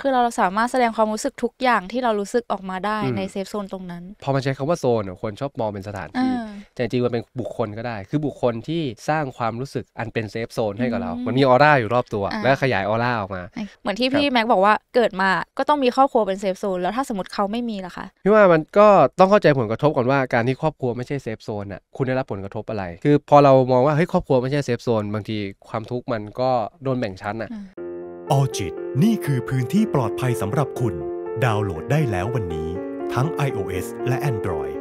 คือเราสามารถแสดงความรู้สึกทุกอย่างที่เรารู้สึกออกมาได้ในเซฟโซนตรงนั้น พอมาใช้คำว่าโซนคนชอบมองเป็นสถานที่แต่จริงมันเป็นบุคคลก็ได้ คือบุคคลที่สร้างความรู้สึกอันเป็นเซฟโซนให้กับเรา มันมีออร่าอยู่รอบตัวแล้วขยายออร่าออกมา เหมือนที่พี่แม็กบอกว่าเกิดมาก็ต้องมีครอบครัวเป็นเซฟโซนแล้วถ้าสมมติเขาไม่มีล่ะคะพี่ว่ามันก็ต้องเข้าใจผลกระทบก่อนว่าการที่ครอบครัวไม่ใช่เซฟโซนอ่ะคุณได้รับผลกระทบอะไร คือพอเรามองว่าเฮ้ยครอบครัวไม่ใช่เซฟโซนบางทีความทุกข์มันก็โดนแบ่งชั้นอ่ะออจิตนี่คือพื้นที่ปลอดภัยสำหรับคุณ ดาวน์โหลดได้แล้ววันนี้ ทั้ง iOS และ Android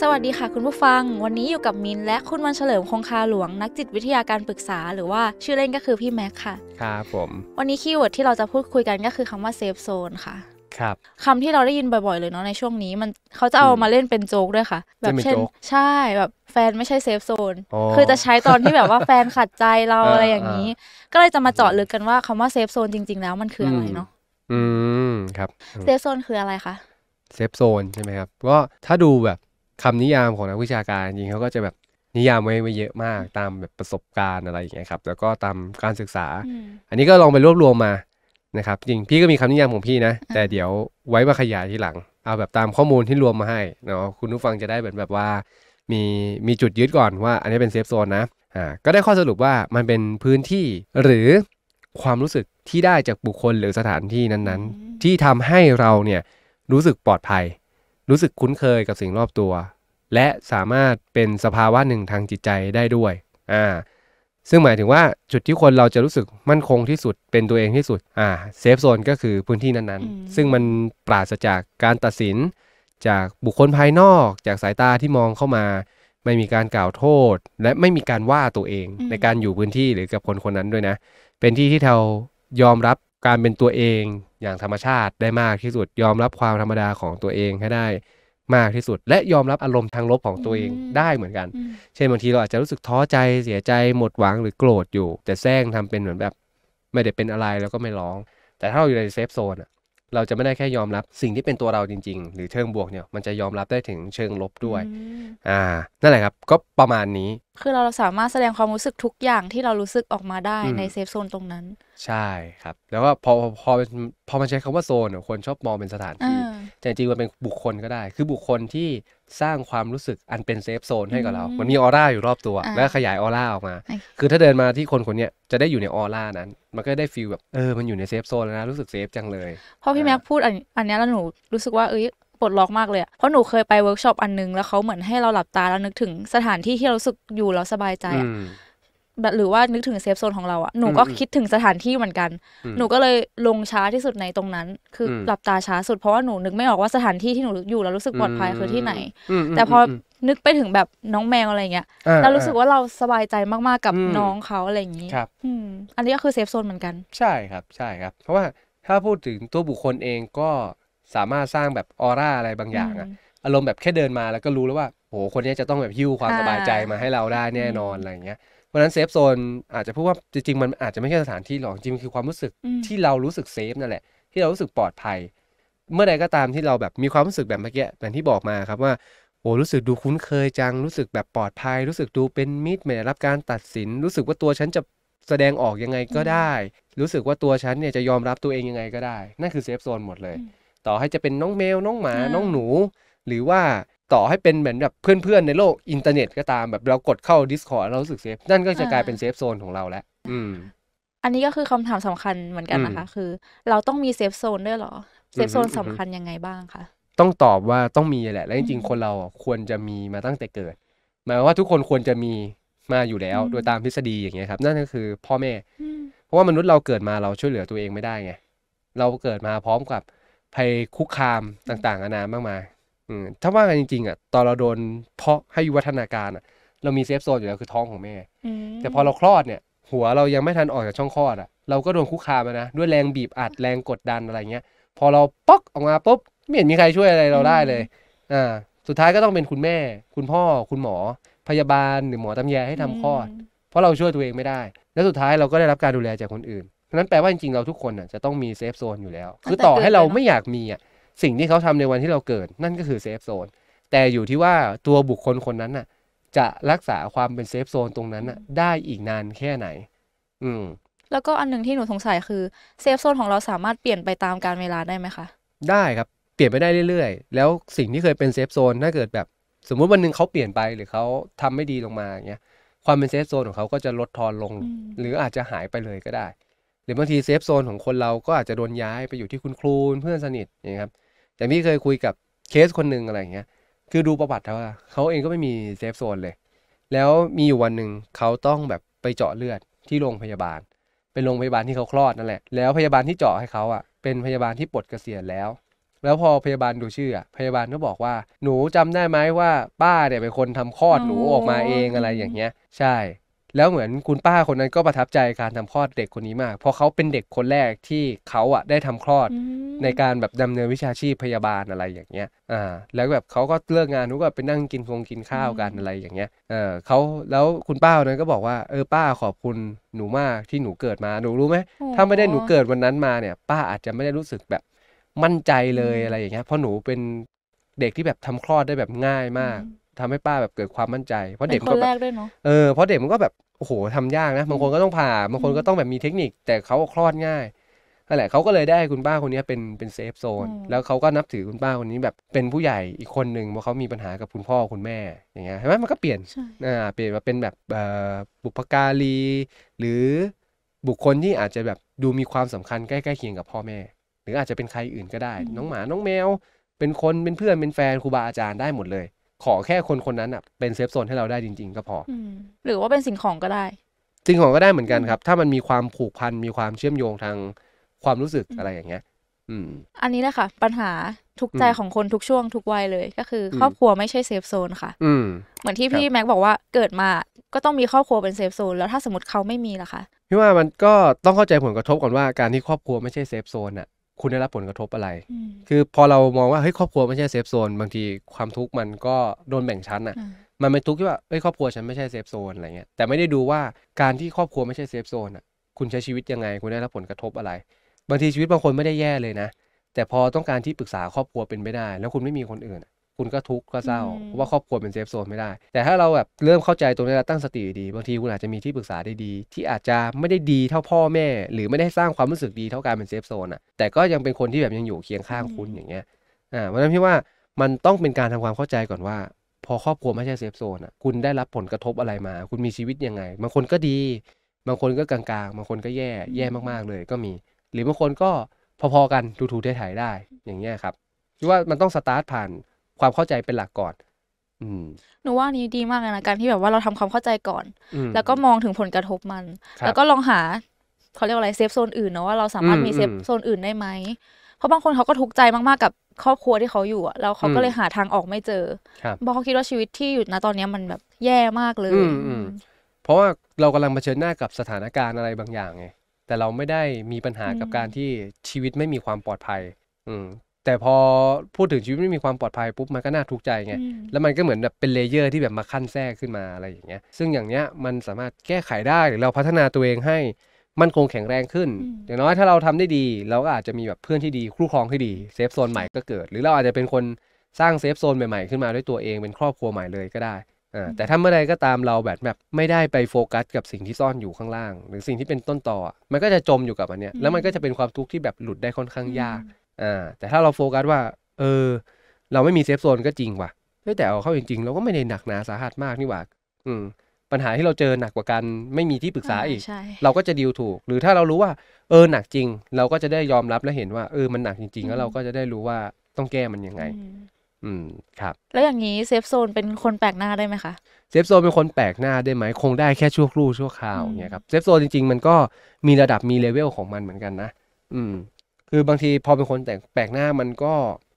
สวัสดีค่ะ คุณผู้ฟัง วันนี้อยู่กับมินและคุณวันเฉลิมคงคาหลวงนักจิตวิทยาการปรึกษา หรือว่าชื่อเล่นก็คือพี่แม็กค่ะครับผม วันนี้คีย์เวิร์ดที่เราจะพูดคุยกันก็คือคำว่าเซฟโซนค่ะครับคำที่เราได้ยินบ่อยๆเลยเนาะในช่วงนี้ มันเขาจะเอามาเล่นเป็นโจ๊กด้วยค่ะ แบบเช่นใช่แบบแฟนไม่ใช่เซฟโซนคือจะใช้ตอนที่แบบว่าแฟนขัดใจเราอะไรอย่างนี้ ก็เลยจะมาเจาะลึกกันว่าคำว่าเซฟโซนจริงๆ แล้วมันคืออะไรเนาะอืมครับเซฟโซนคืออะไรคะเซฟโซนใช่ไหมครับก็ถ้าดูแบบคำนิยามของนักวิชาการจริงเขาก็จะแบบนิยามไว้ไว้เยอะมาก ตามแบบประสบการณ์อะไรอย่างเงี้ยครับแล้วก็ตามการศึกษา อันนี้ก็ลองไปรวบรวมมานะครับจริง พี่ก็มีคำนิยามของพี่นะ แต่เดี๋ยวไว้มาขยายทีหลัง เอาแบบตามข้อมูลที่รวมมาให้เนาะคุณผู้ฟังจะได้เหมือนแบบว่า มีมีจุดยึดก่อนว่าอันนี้เป็นเซฟโซนนะอ่าก็ได้ข้อสรุปว่ามันเป็นพื้นที่หรือความรู้สึกที่ได้จากบุคคลหรือสถานที่นั้นๆ ที่ทำให้เราเนี่ยรู้สึกปลอดภัย รู้สึกคุ้นเคยกับสิ่งรอบตัว และสามารถเป็นสภาวะหนึ่งทางจิตใจได้ด้วยอ่าซึ่งหมายถึงว่าจุดที่คนเราจะรู้สึกมั่นคงที่สุดเป็นตัวเองที่สุดอ่าเซฟโซนก็คือพื้นที่นั้นๆ ซึ่งมันปราศจากการตัดสินจากบุคคลภายนอกจากสายตาที่มองเข้ามา ไม่มีการกล่าวโทษ และไม่มีการว่าตัวเองในการอยู่พื้นที่หรือกับคนคนนั้นด้วยนะ เป็นที่ที่เรายอมรับการเป็นตัวเอง อย่างธรรมชาติได้มากที่สุดยอมรับความธรรมดาของตัวเองให้ได้มากที่สุดและยอมรับอารมณ์ทางลบของตัวเองได้เหมือนกัน เช่นบางทีเราอาจจะรู้สึกท้อใจเสียใจหมดหวังหรือโกรธอยู่ แต่แซงทำเป็นเหมือนแบบไม่ได้เป็นอะไรแล้วก็ไม่ร้อง แต่ถ้าเราอยู่ในเซฟโซนอะเราจะไม่ได้แค่ยอมรับสิ่งที่เป็นตัวเราจริงๆ หรือเชิงบวกเนี่ยมันจะยอมรับได้ถึงเชิงลบด้วย อ่า นั่นแหละครับก็ประมาณนี้คือเราสามารถแสดงความรู้สึกทุกอย่างที่เรารู้สึกออกมาได้ในเซฟโซนตรงนั้นใช่ครับแล้วก็พอพอพอมันใช้คำว่าโซนคนชอบมองเป็นสถานที่ต่จริงมันเป็นบุคคลก็ได้ คือบุคคลที่สร้างความรู้สึกอันเป็นเซฟโซนให้กับเรา มันมีออร่าอยู่รอบตัว แล้วขยายออร่าออกมา คือถ้าเดินมาที่คนคนนี้จะได้อยู่ในออร่านั้น มันก็ได้ฟีลแบบ เออ มันอยู่ในเซฟโซนแล้วนะรู้สึกเซฟจังเลยพอพี่แม็กพูดอันนี้แล้วหนูรู้สึกว่าเอ้ย ปลดล็อกมากเลย เพราะหนูเคยไปเวิร์กช็อปอันนึงแล้วเขาเหมือนให้เราหลับตาแล้วนึกถึงสถานที่ที่เราสึกอยู่แล้วสบายใจหรือว่านึกถึงเซฟโซนของเราอะหนูก็คิดถึงสถานที่เหมือนกัน หนูก็เลยลงช้าที่สุดในตรงนั้น คือหลับตาช้าสุดเพราะว่าหนูนึกไม่ออกว่าสถานที่ที่หนูอยู่แล้วรู้สึกปลอดภัยคือที่ไหนแต่พอ นึกไปถึงแบบน้องแมวอะไรเงี้ยเรารู้สึกว่าเราสบายใจมาก ๆ กับน้องเขาอะไรอย่างนี้ครับอันนี้ก็คือเซฟโซนเหมือนกัน ใช่ครับใช่ครับเพราะว่าถ้าพูดถึงตัวบุคคลเองก็สามารถสร้างแบบออร่าอะไรบางอย่างอะอารมณ์แบบแค่เดินมาแล้วก็รู้แล้วว่าโหคนนี้จะต้องแบบหิ้วความสบายใจมาให้เราได้แน่นอนอะไรอย่างเงี้ยพราะนั้นเซฟโซนอาจจะพูดว่าจริงๆ มันอาจจะไม่ใช่สถานที่หรอก จริงคือความรู้สึกที่เรารู้สึกเซฟนั่นแหละ ที่เรารู้สึกปลอดภัย เมื่อใดก็ตามที่เราแบบมีความรู้สึกแบบเมื่อกี้แบบที่บอกมาครับว่าโอ้รู้สึกดูคุ้นเคยจังรู้สึกแบบปลอดภัย รู้สึกดูเป็นมิตรไม่ได้รับการตัดสิน รู้สึกว่าตัวฉันจะแสดงออกยังไงก็ได้ รู้สึกว่าตัวฉันเนี่ยจะยอมรับตัวเองยังไงก็ได้นั่นคือเซฟโซนหมดเลยต่อให้จะเป็นน้องแมวน้องหมาน้องหนู หรือว่าต่อให้เป็นเหมือนแบบเพื่อนๆ ในโลกอินเทอร์เน็ตก็ตามแบบเรากดเข้า Discord เรารู้สึกเซฟ นั่นก็จะกลายเป็นเซฟโซนของเราแล้วอืม อันนี้ก็คือคำถามสำคัญเหมือนกันนะคะ คือ เราต้องมีเซฟโซนด้วยหรอ เซฟโซนสำคัญยังไงบ้างคะ ต้องตอบว่าต้องมีแหละและจริงๆ คนเราควรจะมีมาตั้งแต่เกิด หมายว่าทุกคนควรจะมีมาอยู่แล้วโดยตามทฤษฎีอย่างเงี้ยครับ นั่นก็คือพ่อแม่ เพราะว่ามนุษย์เราเกิดมาเราช่วยเหลือตัวเองไม่ได้ไงเราเกิดมาพร้อมกับภัยคุกคามต่างๆนานามากมายถ้าว่ากันจริงๆอ่ะ ตอนเราโดนเพาะให้ววัฒนาการอ่ะ เรามีเซฟโซนอยู่แล้ว คือท้องของแม่แต่พอเราคลอดเนี่ยหัวเรายังไม่ทันออกจากช่องคลอดอ่ะเราก็โดนคุกคามนะ ด้วยแรงบีบอัดแรงกดดันอะไรเงี้ยพอเราป๊อกออกมาปุ๊บไม่เห็นมีใครช่วยอะไรเราได้เลยอ่าสุดท้ายก็ต้องเป็นคุณแม่ คุณพ่อคุณหมอพยาบาลหรือหมอตำแยให้ทำคลอด เพราะเราช่วยตัวเองไม่ได้ แล้วสุดท้ายเราก็ได้รับการดูแลจากคนอื่นนั้นแปลว่าจริงๆเราทุกคนอ่ะจะต้องมีเซฟโซนอยู่แล้วคือต่อให้เราไม่อยากมีอ่ะสิ่งที่เขาทำในวันที่เราเกิดนั่นก็คือเซฟโซนแต่อยู่ที่ว่าตัวบุคคลคนนั้นน่ะ จะรักษาความเป็นเซฟโซนตรงนั้นน่ะได้อีกนานแค่ไหน อืมแล้วก็อันหนึ่งที่หนูสงสัยคือเซฟโซนของเราสามารถเปลี่ยนไปตามการเวลาได้ไหมคะได้ครับเปลี่ยนไปได้เรื่อยๆ แล้วสิ่งที่เคยเป็นเซฟโซนถ้าเกิดแบบ สมมุติวันหนึ่งเขาเปลี่ยนไปหรือเขาทำไม่ดีลงมาอย่างเงี้ยความเป็นเซฟโซนของเขาก็จะลดทอนลงหรืออาจจะหายไปเลยก็ได้ หรือบางทีเซฟโซนของคนเราก็อาจจะโดนย้ายไปอยู่ที่คุณครูเพื่อนสนิทอย่างี้ครับแต่พี่เคยคุยกับเคสคนหนึ่งอะไรเงี้ย คือดูประวัติเขาเขาเองก็ไม่มีเซฟโซนเลย แล้วมีอยู่วันหนึ่งเขาต้องแบบไปเจาะเลือดที่โรงพยาบาล เป็นโรงพยาบาลที่เขาคลอดนั่นแหละ แล้วพยาบาลที่เจาะให้เขาอ่ะ เป็นพยาบาลที่ปลดเกษียณแล้ว แล้วพอพยาบาลดูชื่ออ่ะพยาบาลก็บอกว่า หนูจำได้ไหมว่า ป้าเนี่ยเป็นคนทำคลอดหนูออกมาเองอะไรอย่างเงี้ย ใช่แล้วเหมือนคุณป้าคนนั้นก็ประทับใจการทำคลอดเด็กคนนี้มาก เพราะเขาเป็นเด็กคนแรกที่เขาอ่ะได้ทำคลอดในการแบบดำเนินวิชาชีพ พยาบาลอะไรอย่างเงี้ยอ่า แล้วแบบเขาก็เลิกงานนู้ก็ไปนั่งกินคงกินข้าวกันอะไรอย่างเงี้ยเออเขาแล้วคุณป้านั้นก็บอกว่าเออป้าขอบคุณหนูมากที่หนูเกิดมาหนูรู้ไหมถ้าไม่ได้หนูเกิดวันนั้นมาเนี่ย ป้าอาจจะไม่ได้รู้สึกแบบมั่นใจเลยอะไรอย่างเงี้ยเพราะหนูเป็นเด็กที่แบบทำคลอดได้แบบง่ายมากทำให้ป้าแบบเกิดความมั่นใจ เพราะเด็กมันก็แบบเออเพราะเด็กมันก็แบบโอ้โหทำยากนะบางคนก็ต้องผ่าบางคนก็ต้องแบบมีเทคนิคแต่เขาคลอดง่ายนั่นแหละเขาก็เลยได้คุณป้าคนนี้เป็นเป็นเซฟโซนแล้วเขาก็นับถือคุณป้าคนนี้แบบเป็นผู้ใหญ่อีกคนหนึ่งเพราะเขามีปัญหากับคุณพ่อคุณแม่อย่างเงี้ยใช่ไหมมันก็เปลี่ยนอ่าเปลี่ยนมาเป็นแบบบุพการีหรือบุคคลที่อาจจะแบบดูมีความสำคัญใกล้ๆเคียงกับพ่อแม่ หรืออาจจะเป็นใครอื่นก็ได้ น้องหมาน้องแมว เป็นคนเป็นเพื่อนเป็นแฟนครูบาอาจารย์ได้หมดเลยขอแค่คนคนนั้นอ่ะเป็นเซฟโซนให้เราได้จริงๆ ก็พอหรือว่าเป็นสิ่งของก็ได้ สิ่งของก็ได้เหมือนกันครับ ถ้ามันมีความผูกพันมีความเชื่อมโยงทางความรู้สึกอะไรอย่างเงี้ยอันนี้แหละค่ะปัญหาทุกใจของคนทุกช่วงทุกวัยเลย ก็คือครอบครัวไม่ใช่เซฟโซนค่ะเหมือนที่พี่แม็กบอกว่าเกิดมาก็ต้องมีครอบครัวเป็นเซฟโซนแล้วถ้าสมมติเขาไม่มีล่ะคะพี่ว่ามันก็ต้องเข้าใจผลกระทบก่อนว่าการที่ครอบครัวไม่ใช่เซฟโซนอ่ะคุณได้รับผลกระทบอะไร คือพอเรามองว่าเฮ้ยครอบครัวไม่ใช่เซฟโซนบางทีความทุกข์มันก็โดนแบ่งชั้นอ่ะ มันเป็นทุกข์ที่ว่าเฮ้ยครอบครัวฉันไม่ใช่เซฟโซนอะไรเงี้ย แต่ไม่ได้ดูว่าการที่ครอบครัวไม่ใช่เซฟโซนอ่ะคุณใช้ชีวิตยังไง คุณได้รับผลกระทบอะไร บางทีชีวิตบางคนไม่ได้แย่เลยนะ แต่พอต้องการที่ปรึกษาครอบครัวเป็นไม่ได้ แล้วคุณไม่มีคนอื่นคุณก็ทุกข์ก็เศร้าเพราะว่าครอบครัวเป็นเซฟโซนไม่ได้ แต่ถ้าเราแบบเริ่มเข้าใจตรงนี้แล้วตั้งสติดีบางทีคุณอาจจะมีที่ปรึกษาได้ดี ที่อาจจะไม่ได้ดีเท่าพ่อแม่ หรือไม่ได้สร้างความรู้สึกดีเท่าการเป็นเซฟโซนอ่ะแต่ก็ยังเป็นคนที่แบบยังอยู่เคียงข้างคุณอย่างเงี้ยอ่าเพราะนั้นพี่ว่ามันต้องเป็นการทำความเข้าใจก่อนว่า พอครอบครัวไม่ใช่เซฟโซนอ่ะคุณได้รับผลกระทบอะไรมา คุณมีชีวิตยังไงบางคนก็ดีบางคนก็กลางๆบางคนก็แย่แย่มากๆเลยก็มี หรือบางคนก็พอๆกันถูๆไถ่ยได้อย่างเงี้ยครับคือว่ามันต้องสตาร์ทผ่านความเข้าใจเป็นหลักก่อนหนูว่านี้ดีมากเลยนะการที่แบบว่าเราทำความเข้าใจก่อน แล้วก็มองถึงผลกระทบมัน แล้วก็ลองหาเขาเรียกว่าอะไรเซฟโซนอื่นเนาะว่าเราสามารถมีเซฟโซนอื่นได้ไหม เพราะบางคนเขาก็ทุกข์ใจมากๆ กับครอบครัวที่เขาอยู่อะแล้วเขาก็เลยหาทางออกไม่เจอบอกเขาคิดว่าชีวิตที่อยู่นะตอนนี้มันแบบแย่มากเลยเพราะว่าเรากำลังเผชิญหน้ากับสถานการณ์อะไรบางอย่างไง แต่เราไม่ได้มีปัญหากับการที่ชีวิตไม่มีความปลอดภัย อืแต่พอพูดถึงชีวิตไม่มีความปลอดภัยปุ๊บ มันก็น่าทุกข์ใจไงแล้วมันก็เหมือนแบบเป็นเลเยอร์ที่แบบมาขั้นแทรกขึ้นมาอะไรอย่างเงี้ยซึ่งอย่างเนี้ยมันสามารถแก้ไขได้หรือเราพัฒนาตัวเองให้มันคงแข็งแรงขึ้นอย่างน้อยถ้าเราทำได้ดี เราก็อาจจะมีแบบเพื่อนที่ดีคู่ครองที่ดีเซฟโซนใหม่ก็เกิด หรือเราอาจจะเป็นคนสร้างเซฟโซนใหม่ๆขึ้นมาด้วยตัวเองเป็นครอบครัวใหม่เลยก็ได้แต่ถ้าเมื่อไรก็ตามเราแบบแบบไม่ได้ไปโฟกัส กับสิ่งที่ซ่อนอยู่ข้างล่าง หรือสิ่งที่เป็นต้นต่อมันก็จะจมอยู่กับอันเนี้ยแล้วมันก็จะเป็นความทุกข์ที่แบบหลุดได้ค่อนข้างยากอ่าแต่ถ้าเราโฟกัสว่าเออเราไม่มีเซฟโซนก็จริงว่ะแต่เอาเข้าจริงๆเราก็ไม่ได้หนักหนาสาหัสมากนี่หว่า อืม ปัญหาที่เราเจอหนักกว่ากันไม่มีที่ปรึกษาอีกเราก็จะดีลถูก หรือถ้าเรารู้ว่า เออหนักจริง เราก็จะได้ยอมรับและเห็นว่าเออมันหนักจริงๆ แล้วเราก็จะได้รู้ว่าต้องแก้มันยังไง อืมครับแล้วอย่างนี้เซฟโซนเป็นคนแปลกหน้าได้ไหมคะเซฟโซนเป็นคนแปลกหน้าได้ไหมคงได้แค่ชั่วครู่ชั่วคราวเนี่ยครับเซฟโซนจริงๆมันก็มีระดับมีเลเวลของมันเหมือนกันนะ อืมคือบางทีพอเป็นคนแต่แปลกหน้ามันก็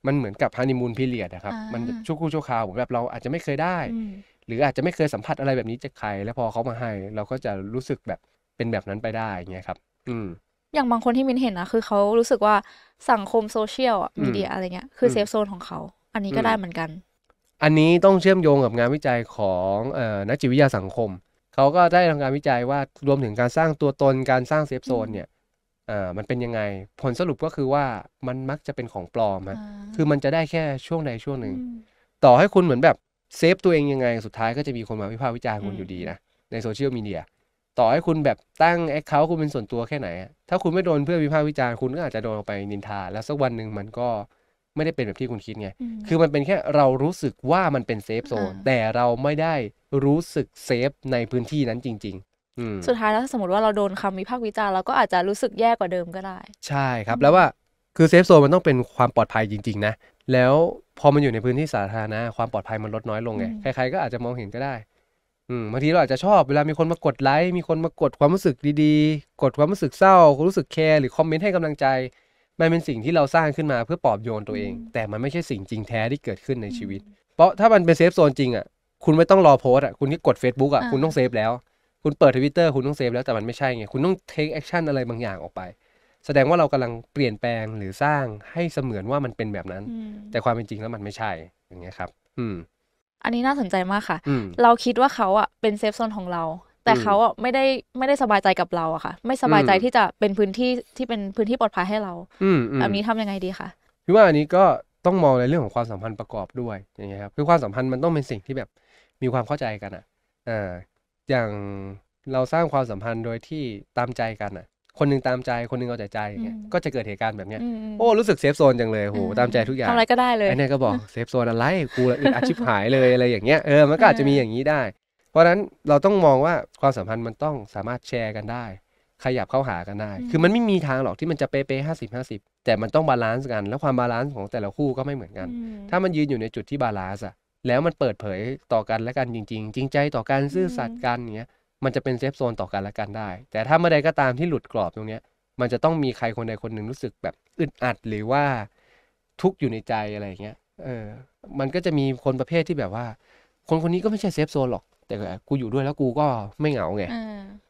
มันเหมือนกับฮันนีมูนพิเรียดนะครับ มันชั่วคู่ชั่วคราวแบบเราอาจจะไม่เคยได้ หรืออาจจะไม่เคยสัมผัสอะไรแบบนี้จากใครแล้วพอเขามาให้เราก็จะรู้สึกแบบเป็นแบบนั้นไปได้เงี้ยครับอืมอย่างบางคนที่มินเห็นนะ คือเขารู้สึกว่าสังคมโซเชียลมีเดียอะไรเงี้ย คือเซฟโซนของเขาอันนี้ก็ได้เหมือนกัน อันนี้ต้องเชื่อมโยงกับงานวิจัยของนักจิตวิทยาสังคมเขาก็ได้ทำการวิจัยว่ารวมถึงการสร้างตัวตนการสร้างเซฟโซนเนี่ยอ่ามันเป็นยังไงผลสรุปก็คือว่ามันมักจะเป็นของปลอมฮะคือมันจะได้แค่ช่วงใดช่วงหนึ่ง ต่อให้คุณเหมือนแบบเซฟตัวเองยังไง สุดท้ายก็จะมีคนมาวิพากษ์วิจารณ์คุณอยู่ดีนะ ในโซเชียลมีเดียต่อให้คุณแบบตั้งแอคเคาท์คุณเป็นส่วนตัวแค่ไหน ถ้าคุณไม่โดนเพื่อนวิพากษ์วิจารณ์คุณก็อาจจะโดนไปนินทา แล้วสักวันหนึ่งมันก็ไม่ได้เป็นแบบที่คุณคิดไงคือมันเป็นแค่เรารู้สึกว่ามันเป็นเซฟโซนแต่เราไม่ได้รู้สึกเซฟในพื้นที่นั้นจริงสุดท้ายแล้วสมมติว่าเราโดนคำวิพากษ์วิจารณ์เราก็อาจจะรู้สึกแย่กว่าเดิมก็ได้ ใช่ครับ แล้วว่าคือเซฟโซนมันต้องเป็นความปลอดภัยจริงๆ นะ แล้วพอมันอยู่ในพื้นที่สาธารณะความปลอดภัยมันลดน้อยลงไงใครๆก็อาจจะมองเห็นก็ได้บางทีเราอาจจะชอบ เวลามีคนมากดไลค์มีคนมากดความรู้สึกดีๆ กดความรู้สึกเศร้ารู้สึกแคร์หรือคอมเมนต์ให้กำลังใจมันเป็นสิ่งที่เราสร้างขึ้นมาเพื่อปลอบโยนตัวเอง แต่มันไม่ใช่สิ่งจริงแท้ที่เกิดขึ้นในชีวิต เพราะถ้ามันเป็นเซฟโซนจริงอ่ะคุณไม่ต้องรอโพสอ่ะคุณที่กด Facebook อ่ะ คุณต้องเซฟแล้วคุณเปิดทวิตเตอร์คุณต้องเซฟแล้วแต่มันไม่ใช่ไงคุณต้องเทคแอคชั่นอะไรบางอย่างออกไป แสดงว่าเรากำลังเปลี่ยนแปลงหรือสร้างให้เสมือนว่ามันเป็นแบบนั้น แต่ความเป็นจริงแล้วมันไม่ใช่อย่างเงี้ยครับ อืมอันนี้น่าสนใจมากค่ะ เราคิดว่าเขาอ่ะเป็นเซฟโซนของเราแต่เขาอ่ะไม่ได้ไม่ได้สบายใจกับเราอะค่ะ ไม่สบายใจที่จะเป็นพื้นที่ที่เป็นพื้นที่ปลอดภัยให้เราแบบนี้ทำยังไงดีคะพี่ว่าอันนี้ก็ต้องมองในเรื่องของความสัมพันธ์ประกอบด้วย อย่างเงี้ยครับคือความสัมพันธ์มันต้องเป็นสิ่งที่แบบ มีความเข้าใจกันอ่ะอ่าอย่างเราสร้างความสัมพันธ์โดยที่ตามใจกันอ่ะ คนนึงตามใจคนนึงเอาใจใจอย่างเงี้ยก็จะเกิดเหตุการณ์แบบเนี้ยโอ้ รู้สึกเซฟโซนจังเลยโหตามใจทุกอย่างทำอะไรก็ได้เลยไอ้นี่ก็บอกเซฟโซนอะไรกูอึดอัดชิบหายเลยอะไรอย่างเงี้ยเออมันก็อาจจะมีอย่างนี้ได้ เพราะนั้นเราต้องมองว่าความสัมพันธ์มันต้องสามารถแชร์กันได้ ขยับเข้าหากันได้ คือมันไม่มีทางหรอกที่มันจะเป๊ะๆห้าสิบห้าสิบแต่มันต้องบาลานซ์กันแล้วความบาลานซ์ของแต่ละคู่ก็ไม่เหมือนกันถ้ามันยืนอยู่ในจุดที่บาลานซ์อะแล้วมันเปิดเผยต่อกันและกันจริง ๆ จริงใจต่อกันซื่อสัตย์กันเนี้ยมันจะเป็นเซฟโซนต่อกันและกันได้ แต่ถ้าเมื่อใดก็ตามที่หลุดกรอบตรงเนี้ยมันจะต้องมีใครคนใดคนหนึ่งรู้สึกแบบอึดอัดหรือว่า ทุกข์อยู่ในใจอะไรเงี้ยเออมันก็จะมีคนประเภทที่แบบว่าคนคนนี้ก็ไม่ใช่เซฟโซนหรอก แต่กูอยู่ด้วยแล้วกูก็ไม่เหงาไง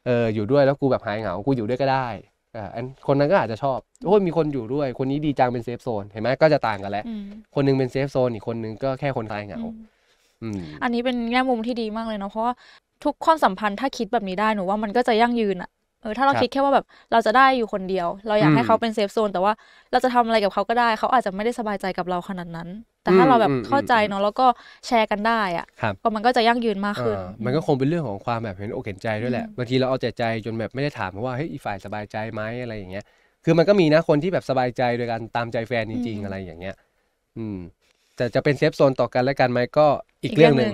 เอออยู่ด้วยแล้วกูแบบหายเหงา กูอยู่ด้วยก็ได้อันคนนั้นก็อาจจะชอบโอ้ยมีคนอยู่ด้วย คนนี้ดีจังเป็นเซฟโซนเห็นไหมก็จะต่างกันแหละคนนึงเป็นเซฟโซนอีกคนนึงก็แค่คนทายเหงาอันนี้เป็นแง่มุมที่ดีมากเลยเนาะเพราะว่าทุกความสัมพันธ์ถ้าคิดแบบนี้ได้หนูว่ามันก็จะยั่งยืนอะเออถ้าเราคิดแค่ว่าแบบเราจะได้อยู่คนเดียว เราอยากให้เขาเป็นเซฟโซนแต่ว่าเราจะทำอะไรกับเขาก็ได้เขาอาจจะไม่ได้สบายใจกับเราขนาดนั้นแต่ถ้าเราแบบเข้าใจเนาะแล้วก็แชร์กันได้อ่ะก็มันก็จะยั่งยืนมากขึ้นมันก็คงเป็นเรื่องของความแบบเห็นอกเห็นใจด้วยแหละบางทีเราเอาใจใจจนแบบไม่ได้ถามว่าเฮ้ยอีฝ่ายสบายใจไหมอะไรอย่างเงี้ย คือมันก็มีนะคนที่แบบสบายใจโดยการตามใจแฟนจริงๆอะไรอย่างเงี้ย อืมแต่จะเป็นเซฟโซนต่อกันและกันไหมก็อีกเรื่องหนึ่ง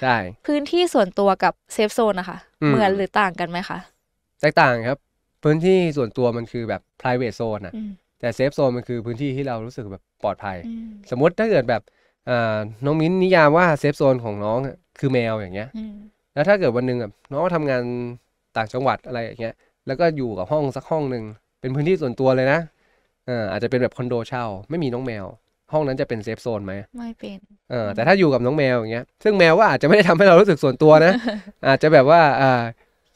ใช่ พื้นที่ส่วนตัวกับเซฟโซนนะคะเหมือนหรือต่างกันไหมคะแตกต่างครับ พื้นที่ส่วนตัวมันคือแบบ private zone อ่ะแต่เซฟโซนมันคือพื้นที่ที่เรารู้สึกแบบปลอดภัยสมมติถ้าเกิดแบบน้องมิ้นนิยามว่าเซฟโซนของน้องคือแมวอย่างเงี้ยแล้วถ้าเกิดวันหนึ่งแบบน้องทำงานต่างจังหวัดอะไรอย่างเงี้ย แล้วก็อยู่กับห้องสักห้องหนึ่งเป็นพื้นที่ส่วนตัวเลยนะอาจจะเป็นแบบคอนโดเช่าไม่มีน้องแมว ห้องนั้นจะเป็นเซฟโซนไหมไม่เป็นเออแต่ถ้าอยู่กับน้องแมวอย่างเงี้ยซึ่งแมวว่าอาจจะไม่ได้ทำให้เรารู้สึกส่วนตัวนะอาจจะแบบว่าอ่า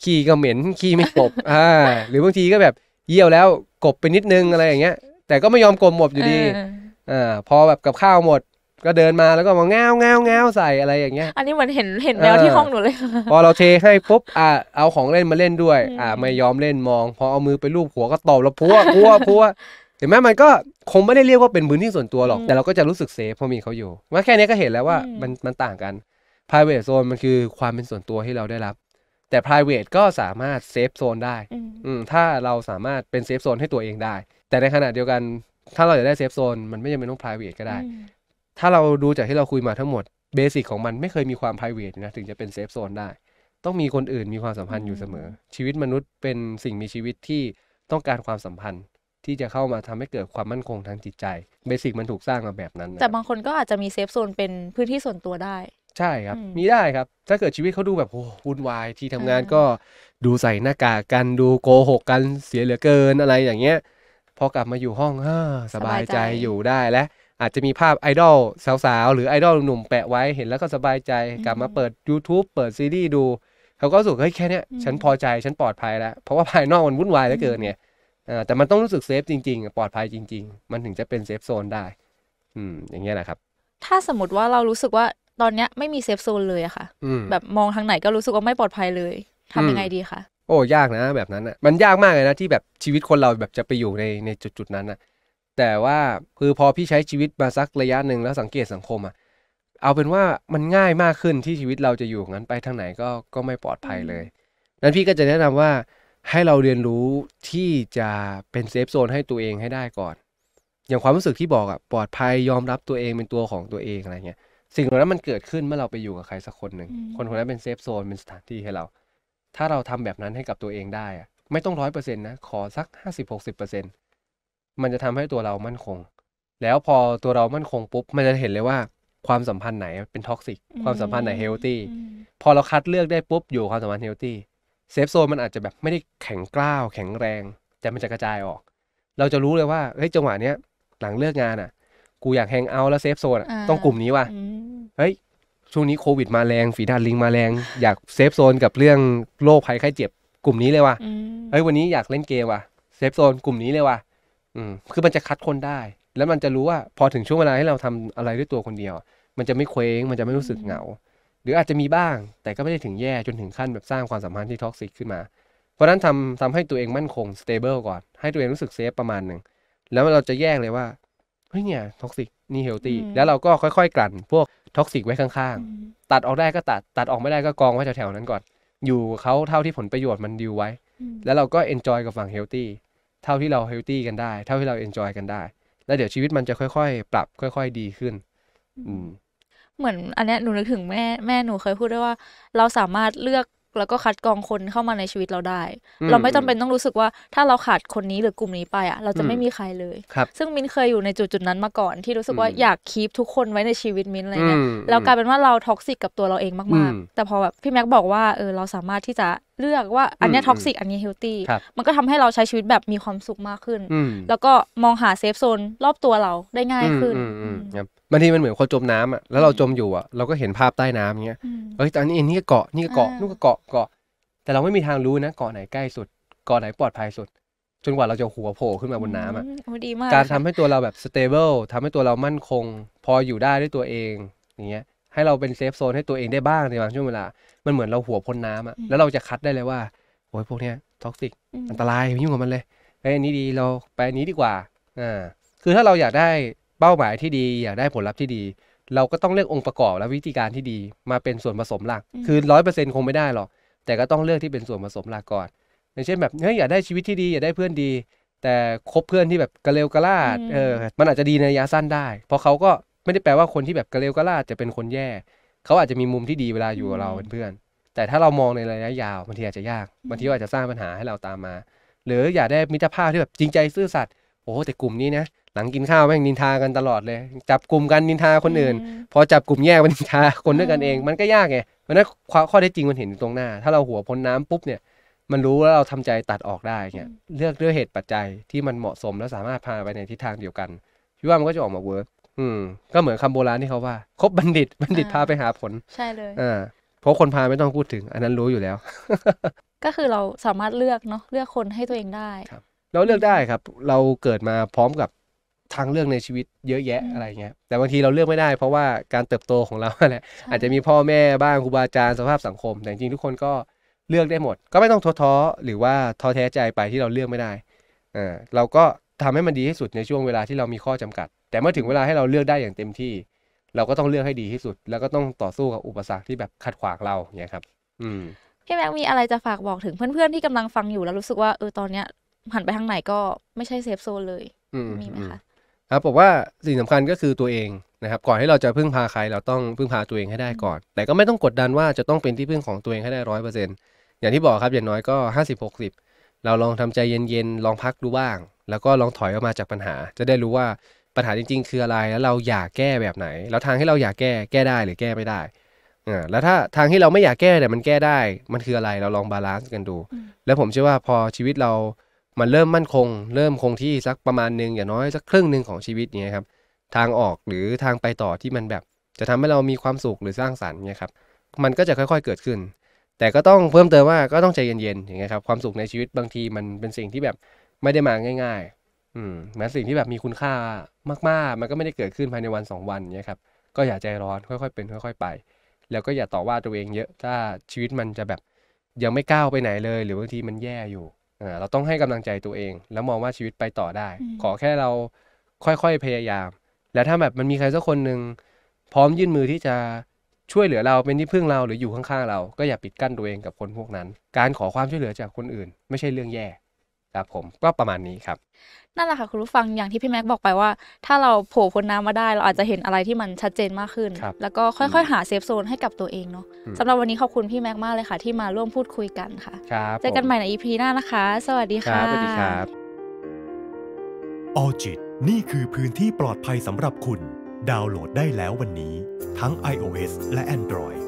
ขี้ก็เหม็นขี้ไม่ปบอ่าหรือบางทีก็แบบเยี่ยวแล้วกบไปนิดนึงอะไรอย่างเงี้ย แต่ก็ไม่ยอมกลมหมดอยู่ดีอ่าพอแบบกับข้าวหมดก็เดินมาแล้วก็มาแง้วแง้วแง้วใส่อะไรอย่างเงี้ย อันนี้เหมือนเห็นเห็นแมวที่ห้องหนูเลย พอเราเทให้ปุ๊บ อ่า เอาของเล่นมาเล่นด้วยอ่าไม่ยอมเล่นมอง พอเอามือไปลูบหัวก็ตบแล้วพัวพัวพัวเห็นไหมมันก็คงไม่ได้เรียกว่าเป็นพื้นที่ส่วนตัวหรอกแต่เราก็จะรู้สึกเซฟพอมีเขาอยู่ว่าแค่นี้ก็เห็นแล้วว่ามันมันต่างกัน private zone มันคือความเป็นส่วนตัวให้เราได้รับแต่ private ก็สามารถเซฟโซนได้อืถ้าเราสามารถเป็นเซฟโซนให้ตัวเองได้ แต่ในขณะเดียวกัน ถ้าเราอยากได้เซฟโซน มันไม่จำเป็นต้อง private ก็ได้ ถ้าเราดูจากที่เราคุยมาทั้งหมดเบสิกของมันไม่เคยมีความ private นะ ถึงจะเป็นเซฟโซนได้ ต้องมีคนอื่นมีความสัมพันธ์อยู่เสมอ ชีวิตมนุษย์เป็นสิ่งมีชีวิตที่ต้องการความสัมพันธ์ ที่จะเข้ามาทำให้เกิดความมั่นคงทางจิตใจเบสิกมันถูกสร้างมาแบบนั้น แต่บางคนก็อาจจะมีเซฟโซนเป็นพื้นที่ส่วนตัวได้ใช่ครับ มีได้ครับถ้าเกิดชีวิตเขาดูแบบโอ้วุ่นวาย ที่ทำงานก็ดูใส่หน้ากากกัน ดูโกหกกันเสียเหลือเกินอะไรอย่างเงี้ยพอกลับมาอยู่ห้องสบายใจอยู่ได้และอาจจะมีภาพไอดอลสาวๆ หรือไอดอลหนุ่มแปะไว้เห็นแล้วก็สบายใจกลับมาเปิด YouTube เปิดซีรีส์ดู เขาก็รู้สึกเฮ้ยแค่นี้ฉันพอใจฉันปลอดภัยแล้ว เพราะว่าภายนอกมันวุ่นวายเหลือเกินเนี่ยแต่มันต้องรู้สึกเซฟจริงๆปลอดภัยจริง ๆ มันถึงจะเป็นเซฟโซนได้อืมอย่างเงี้ยแหละครับถ้าสมมติว่าเรารู้สึกว่าตอนเนี้ยไม่มีเซฟโซนเลยอะค่ะแบบ มองทางไหนก็รู้สึกว่าไม่ปลอดภัยเลยทำยังไงดีคะโอ้ยากนะ แบบนั้นอะมันยากมากเลยนะที่แบบชีวิตคนเราแบบจะไปอยู่ในในจุดจุดนั้นอะแต่ว่าคือพอพี่ใช้ชีวิตมาสักระยะหนึ่งแล้วสังเกตสังคมอะเอาเป็นว่ามันง่ายมากขึ้นที่ชีวิตเราจะอยู่งั้นไปทางไหนก็ก็ไม่ปลอดภัยเลยนั้นพี่ก็จะแนะนำว่าให้เราเรียนรู้ที่จะเป็นเซฟโซนให้ตัวเองให้ได้ก่อนอย่างความรู้สึกที่บอกอะปลอดภัยยอมรับตัวเองเป็นตัวของตัวเองอะไรเงี้ยสิ่งเหล่านั้นมันเกิดขึ้นเมื่อเราไปอยู่กับใครสักคนหนึ่ง คนคนนั้นเป็นเซฟโซนเป็นสถานที่ให้เรา ถ้าเราทำแบบนั้นให้กับตัวเองได้อะไม่ต้องร้อยเปอร์เซ็นต์นะ ขอสักห้าสิบหกสิบเปอร์เซ็นต์มันจะทำให้ตัวเรามั่นคง แล้วพอตัวเรามั่นคงปุ๊บ มันจะเห็นเลยว่าความสัมพันธ์ไหนเป็นท็อกซิก ความสัมพันธ์ไหนเฮลตี้พอเราคัดเลือกได้ปุ๊บ อยู่ความสัมพันธ์เฮลตี้เซฟโซนมันอาจจะแบบไม่ได้แข็งกล้าวแข็งแรงแต่มันจะกระจายออก เราจะรู้เลยว่าเฮ้ยจังหวะเนี้ยหลังเลิกงานอ่ะกูอยากแฮงเอาแล้วเซฟโซนต้องกลุ่มนี้ว่ะเฮ้ย ช่วงนี้โควิด มาแรงฝีดาดลิงมาแรง อยากเซฟโซนกับเรื่องโรคภัยไข้เจ็บ กลุ่มนี้เลยว่ะเฮ้ย วันนี้อยากเล่นเกมว่ะเซฟโซนกลุ่มนี้เลยว่ะอืม คือมันจะคัดคนได้ แล้วมันจะรู้ว่าพอถึงช่วงเวลาให้เราทำอะไรด้วยตัวคนเดียว มันจะไม่เคว้ง มันจะไม่รู้สึกเหงาหรืออาจจะมีบ้างแต่ก็ไม่ได้ถึงแย่จนถึงขั้นแบบสร้างความสัมพันธ์ที่ท็อกซิกขึ้นมาเพราะนั้นทำทำให้ตัวเองมั่นคงสเตเบิลก่อนให้ตัวเองรู้สึกเซฟประมาณหนึ่งแล้วเราจะแยกเลยว่าเฮ้ยเนี่ยท็อกซิกนี่เฮลตี้แล้วเราก็ค่อยๆกลั่น พวกท็อกซิกไว้ข้างๆตัดออกได้ก็ตัด ตัดออกไม่ได้ก็กองไว้แถวๆนั้นก่อน อยู่เขาเท่าที่ผลประโยชน์มันดิวไว้แล้วเราก็เอนจอยกับฝั่งเฮลตี้เท่าที่เราเฮลตี้กันได้เท่าที่เราเอนจอยกันได้ แล้วเดี๋ยวชีวิตมันจะค่อย ๆ ปรับ ค่อย ๆ ดีขึ้น อืเหมือนอันนี้หนูนึกถึงแม่แม่หนูเคยพูดด้วยว่าเราสามารถเลือกแล้วก็คัดกรองคนเข้ามาในชีวิตเราได้ เราไม่จำเป็นต้องรู้สึกว่าถ้าเราขาดคนนี้หรือกลุ่มนี้ไปอ่ะเราจะไม่มีใครเลยครับ ซึ่งมินเคยอยู่ในจุดจุดนั้นมาก่อน ที่รู้สึกว่าอยากคีปทุกคนไว้ในชีวิตมินอะไรเงี้ยแล้วกลายเป็นว่าเราท็อกซิกกับตัวเราเองมากๆ แต่พอแบบพี่แม็กบอกว่าเออเราสามารถที่จะเลือกว่าอันนี้ท็อกซิก อันนี้เฮลตี้มันก็ทำให้เราใช้ชีวิตแบบมีความสุขมากขึ้น แล้วก็มองหาเซฟโซนรอบตัวเราได้ง่ายขึ้นบางทีมันเหมือนคนจมน้ำอ่ะแล้วเราจมอยู่อ่ะ เราก็เห็นภาพใต้น้ำเงี้ยเอ้ยตอนนี้อันนี้เกาะนี่เกาะนู่นก็เกาะเกาะแต่เราไม่มีทางรู้นะ เกาะไหนใกล้สุดเกาะไหนปลอดภัยสุดจนกว่าเราจะหัวโผล่ขึ้นมาบนน้ำอ่ะการทำให้ตัวเราแบบสเตเบิลทำให้ตัวเรามั่นคง พออยู่ได้ด้วยตัวเองอย่างเงี้ยให้เราเป็นเซฟโซนให้ตัวเองได้บ้างในบางช่วงเวลามันเหมือนเราหัวพ้นน้ำอะแล้วเราจะคัดได้เลยว่าโอ้ยพวกเนี้ย ท็อกซิก อันตรายยุ่งกับมันเลยไอ้นี้ดี เราไปนี้ดีกว่า อ่า คือถ้าเราอยากได้เป้าหมายที่ดี อยากได้ผลลัพธ์ที่ดี เราก็ต้องเลือกองค์ประกอบและวิธีการที่ดีมาเป็นส่วนผสมหลัก คือร้อยเปอร์เซ็นต์คงไม่ได้หรอก แต่ก็ต้องเลือกที่เป็นส่วนผสมหลักก่อนอย่างเช่นแบบ เฮ้ยอยากได้ชีวิตที่ดี อยากได้เพื่อนดี แต่คบเพื่อนที่แบบกระเลวกระลาดเออ มันอาจจะดีในระยะสั้นได้ เพราะเขาก็ไม่ได้แปลว่าคนที่แบบกระเลวกระลาดจะเป็นคนแย่เขาอาจจะมีมุมที่ดีเวลาอยู่กับเราเป็นเพื่อน แต่ถ้าเรามองในระยะยาวบางทีอาจจะยากบางทีอาจจะสร้างปัญหาให้เราตามมา หรืออยากได้มิตรภาพที่แบบจริงใจซื่อสัตย์ โอ้แต่กลุ่มนี้นะหลังกินข้าวแม่งนินทากันตลอดเลย จับกลุ่มกันนินทาคนอื่นพอจับกลุ่มแยกมันนินทาคนด้วยกันเองมันก็ยากไง เพราะนั้นข้อได้จริงมันเห็นตรงหน้า ถ้าเราหัวพ้นน้ำปุ๊บเนี่ยมันรู้แล้วเราทำใจตัดออกได้เนี่ยเลือกด้วยเหตุปัจจัยที่มันเหมาะสมและสามารถพาไปในทิศทางเดียวกันพี่ว่ามันก็จะออกมาเวิร์กอืมก็เหมือนคำโบราณที่เขาว่าคบบัณฑิตบัณฑิตพาไปหาผล ใช่เลยอ่าเพราะคนพาไม่ต้องพูดถึงอันนั้นรู้อยู่แล้ว ก็คือเราสามารถเลือกเนาะเลือกคนให้ตัวเองได้ครับ เราเลือกได้ครับ เราเกิดมาพร้อมกับทางเลือกในชีวิตเยอะแยะอะไรเงี้ยแต่บางทีเราเลือกไม่ได้ เพราะว่าการเติบโตของเราแหละอาจจะมีพ่อแม่บ้างครูบาอาจารย์สภาพสังคมแต่จริงทุกคนก็เลือกได้หมด ก็ไม่ต้องท้อท้อหรือว่าท้อแท้ใจไปที่เราเลือกไม่ได้อ่าเราก็ทำให้มันดีที่สุดในช่วงเวลาที่เรามีข้อจำกัด แต่เมื่อถึงเวลาให้เราเลือกได้อย่างเต็มที่ เราก็ต้องเลือกให้ดีที่สุด แล้วก็ต้องต่อสู้กับอุปสรรคที่แบบขัดขวางเราเนี่ยครับ อืม พี่แม็กมีอะไรจะฝากบอกถึงเพื่อนๆที่กำลังฟังอยู่แล้วรู้สึกว่าเออตอนเนี้ยหันไปทางไหนก็ไม่ใช่เซฟโซนเลย มีไหมคะครับบอกว่าสิ่งสำคัญก็คือตัวเองนะครับ ก่อนที่เราจะพึ่งพาใคร เราต้องพึ่งพาตัวเองให้ได้ก่อน แต่ก็ไม่ต้องกดดันว่าจะต้องเป็นที่พึ่งของตัวเองให้ได้ร้อยเปอร์เซ็นต์อย่างที่บอกครับอย่างน้อยก็ห้าสิบหกสิบเราลองทำใจเย็นๆ ลองพักดูบ้าง แล้วก็ลองถอยออกมาจากปัญหา จะได้รู้ว่าปัญหาจริง ๆ คืออะไร แล้วเราอยากแก้แบบไหน แล้วทางให้เราอยากแก้ แก้ได้หรือแก้ไม่ได้ อ่า แล้วถ้าทางที่เราไม่อยากแก้เนี่ยมันแก้ได้ มันคืออะไร เราลองบาลานซ์กันดู แล้วผมเชื่อว่าพอชีวิตเรา มันเริ่มมั่นคง เริ่มคงที่สักประมาณหนึ่งอย่างน้อยสักครึ่งหนึ่งของชีวิตเนี้ยครับ ทางออกหรือทางไปต่อที่มันแบบ จะทำให้เรามีความสุขหรือสร้างสรรค์เนี่ยครับ มันก็จะค่อยๆ เกิดขึ้นแต่ก็ต้องเพิ่มเติมว่าก็ต้องใจเย็นๆอย่างเงี้ยครับความสุขในชีวิตบางทีมันเป็นสิ่งที่แบบไม่ได้มาง่าย ๆอืมแม้สิ่งที่แบบมีคุณค่ามากๆมันก็ไม่ได้เกิดขึ้นภายในวัน 2 วันเงี้ยครับก็อย่าใจร้อนค่อยๆเป็นค่อย ๆไป แล้วก็อย่าต่อว่าตัวเองเยอะถ้าชีวิตมันจะแบบยังไม่ก้าวไปไหนเลย หรือบางทีมันแย่อยู่เราต้องให้กำลังใจตัวเอง แล้วมองว่าชีวิตไปต่อได้ ขอแค่เราค่อยๆพยายาม แล้วถ้าแบบมันมีใครสักคนหนึ่งพร้อมยื่นมือที่จะช่วยเหลือเราเป็นที่พึ่งเราหรืออยู่ข้างๆเรา ก็อย่าปิดกั้นตัวเองกับคนพวกนั้น การขอความช่วยเหลือจากคนอื่น ไม่ใช่เรื่องแย่ครับ ผม ก็ประมาณนี้ครับ นั่นแหละค่ะคุณผู้ฟัง อย่างที่พี่แม็กบอกไปว่า ถ้าเราโผล่พ้นน้ำมาได้ เราอาจจะเห็นอะไรที่มันชัดเจนมากขึ้น แล้วก็ค่อยๆ หาเซฟโซนให้กับตัวเองเนาะสำหรับวันนี้ขอบคุณพี่แม็กมากเลยค่ะ ที่มาร่วมพูดคุยกันค่ะครับเจอกันใหม่ในอีพีหน้านะคะ สวัสดีค่ะสวัสดีครับ ออจิตนี่คือพื้นที่ปลอดภัยสำหรับคุณดาวน์โหลดได้แล้ววันนี้ ทั้ง iOS และ Android